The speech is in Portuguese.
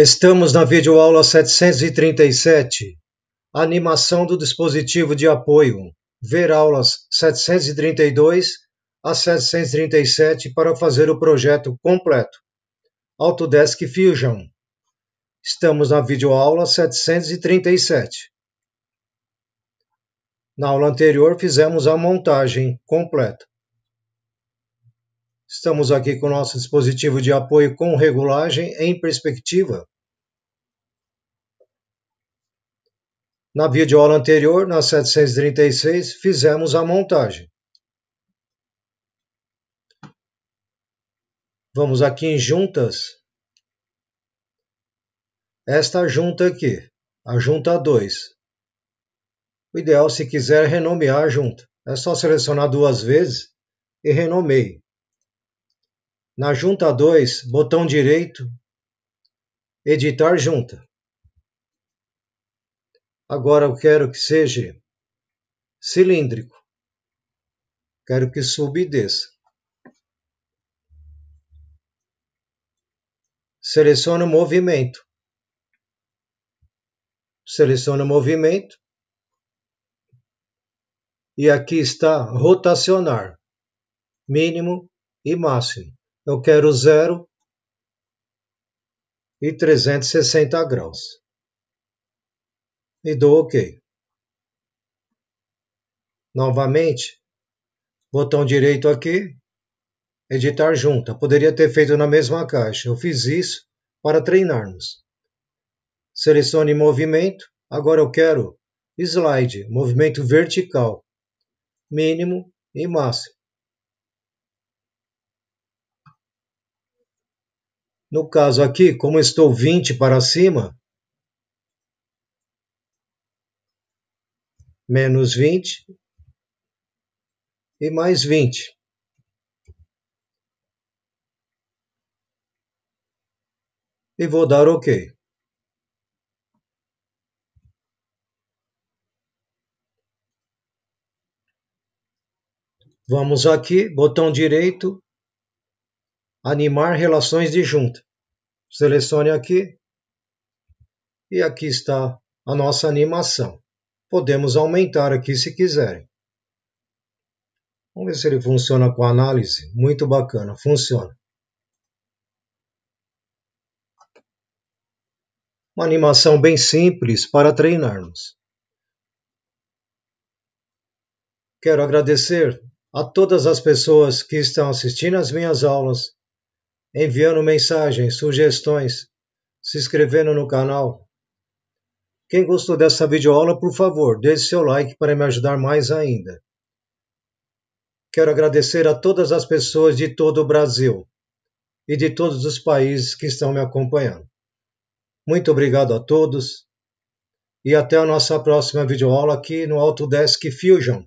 Estamos na videoaula 737, animação do dispositivo de apoio. Ver aulas 732 a 737 para fazer o projeto completo. Autodesk Fusion. Estamos na videoaula 737. Na aula anterior fizemos a montagem completa. Estamos aqui com o nosso dispositivo de apoio com regulagem em perspectiva. Na videoaula anterior, na 736, fizemos a montagem. Vamos aqui em juntas. Esta junta aqui, a junta 2. O ideal, se quiser, é renomear a junta. É só selecionar duas vezes e renomeie. Na junta 2, botão direito, editar junta. Agora eu quero que seja cilíndrico. Quero que suba e desça. Seleciono o movimento. Seleciono o movimento. E aqui está rotacionar, mínimo e máximo eu quero 0 e 360 graus. E dou OK. Novamente, botão direito aqui, editar junta. Poderia ter feito na mesma caixa. Eu fiz isso para treinarmos. Selecione movimento. Agora eu quero slide, movimento vertical, mínimo e máximo. No caso aqui, como estou 20 para cima, menos 20 e mais 20. E vou dar OK. Vamos aqui, botão direito, animar relações de junta. Selecione aqui e aqui está a nossa animação. Podemos aumentar aqui se quiserem. Vamos ver se ele funciona com análise. Muito bacana, funciona. Uma animação bem simples para treinarmos. Quero agradecer a todas as pessoas que estão assistindo às minhas aulas enviando mensagens, sugestões, se inscrevendo no canal. Quem gostou dessa videoaula, por favor, deixe seu like para me ajudar mais ainda. Quero agradecer a todas as pessoas de todo o Brasil e de todos os países que estão me acompanhando. Muito obrigado a todos e até a nossa próxima videoaula aqui no Autodesk Fusion.